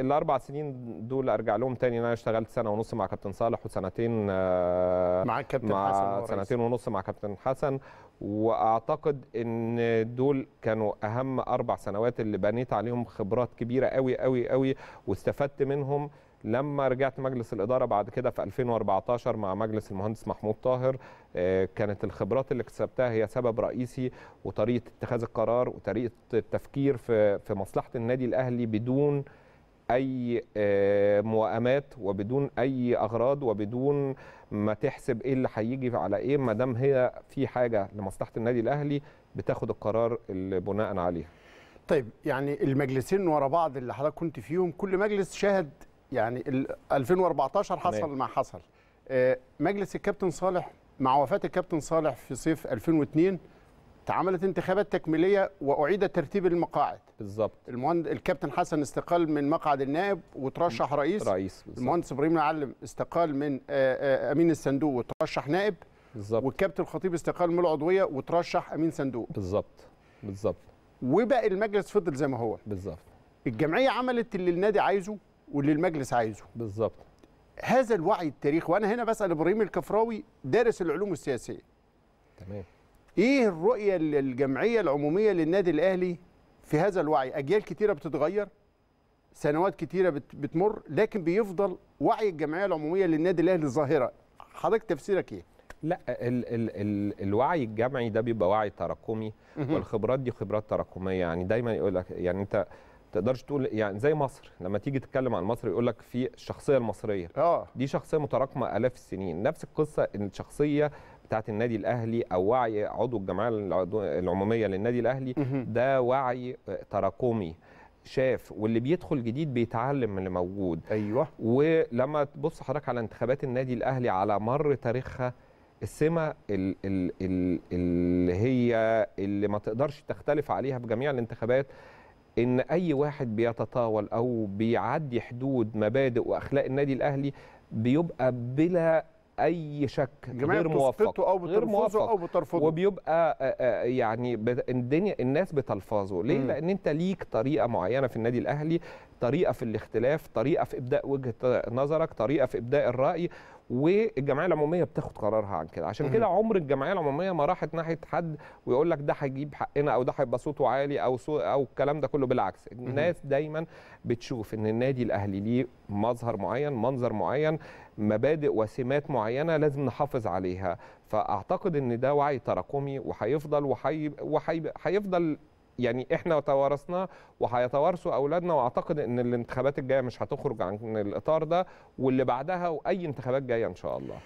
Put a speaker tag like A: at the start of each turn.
A: الاربع سنين دول ارجع لهم تاني ان انا اشتغلت سنه ونص مع كابتن صالح وسنتين آه، مع كابتن مع حسن سنتين ونص مع كابتن حسن واعتقد ان دول كانوا اهم اربع سنوات اللي بنيت عليهم خبرات كبيره قوي قوي قوي واستفدت منهم لما رجعت مجلس الإدارة بعد كده في 2014 مع مجلس المهندس محمود طاهر آه، كانت الخبرات اللي اكتسبتها هي سبب رئيسي وطريقة اتخاذ القرار وطريقة التفكير في مصلحة النادي الأهلي بدون اي آه، موائمات وبدون اي اغراض وبدون ما تحسب ايه اللي هيجي على ايه ما دام هي في حاجه لمصلحه النادي الاهلي بتاخد
B: القرار اللي بناء عليها طيب يعني المجلسين ورا بعض اللي حضرتك كنت فيهم كل مجلس شاهد يعني 2014 حصل ما حصل آه، مجلس الكابتن صالح مع وفاه الكابتن صالح في صيف 2002 اتعملت انتخابات تكميليه واعيد ترتيب المقاعد بالظبط المهند... الكابتن حسن استقال من مقعد النائب وترشح رئيس رئيس بالزبط. المهندس ابراهيم العلم استقال من آه، آه، امين الصندوق وترشح نائب بالظبط والكابتن الخطيب استقال من العضويه وترشح امين صندوق بالظبط بالظبط وبقى المجلس فضل زي ما هو بالظبط الجمعيه عملت اللي النادي عايزه واللي المجلس عايزه بالظبط هذا الوعي التاريخي وانا هنا بسال ابراهيم الكفراوي دارس العلوم السياسيه تمام ايه الرؤيه الجمعيه العموميه للنادي الاهلي في هذا الوعي اجيال كتيره بتتغير سنوات كتيره بتمر لكن بيفضل وعي الجمعيه العموميه للنادي الاهلي ظاهره حضرتك تفسيرك ايه
A: لا ال ال ال الوعي الجمعي ده بيبقى وعي تراكمي والخبرات دي خبرات تراكميه يعني دايما يقول لك يعني انت تقدرش تقول يعني زي مصر لما تيجي تتكلم عن مصر يقول لك في الشخصيه المصريه اه دي شخصيه متراكمه الاف السنين نفس القصه ان الشخصيه بتاعت النادي الاهلي او وعي عضو الجمعيه العموميه للنادي الاهلي ده وعي تراكمي شاف واللي بيدخل جديد بيتعلم من اللي موجود ايوه ولما تبص حضرتك على انتخابات النادي الاهلي على مر تاريخها السمه اللي, اللي هي اللي ما تقدرش تختلف عليها بجميع الانتخابات ان اي واحد بيتطاول او بيعدي حدود مبادئ واخلاق النادي الاهلي بيبقى بلا اي شك غير موفق او غير موفق او بترفضه وبيبقى آه، آه، آه، يعني الدنيا الناس بتلفظه ليه؟ م. لان انت ليك طريقه معينه في النادي الاهلي طريقه في الاختلاف طريقه في ابداء وجهه نظرك طريقه في ابداء الراي والجمعيه العموميه بتاخد قرارها عن كده عشان كده عمر الجمعيه العموميه ما راحت ناحيه حد ويقول لك ده هيجيب حقنا او ده هيبقى صوته عالي او صوت او الكلام ده كله بالعكس الناس دايما بتشوف ان النادي الاهلي ليه مظهر معين منظر معين مبادئ وسمات معينه لازم نحافظ عليها فاعتقد ان ده وعي تراكمي وهيفضل وهيفضل يعني احنا توارثناه وهيتوارثوا اولادنا واعتقد ان الانتخابات الجايه مش هتخرج عن الاطار ده واللي بعدها واي انتخابات جايه ان شاء الله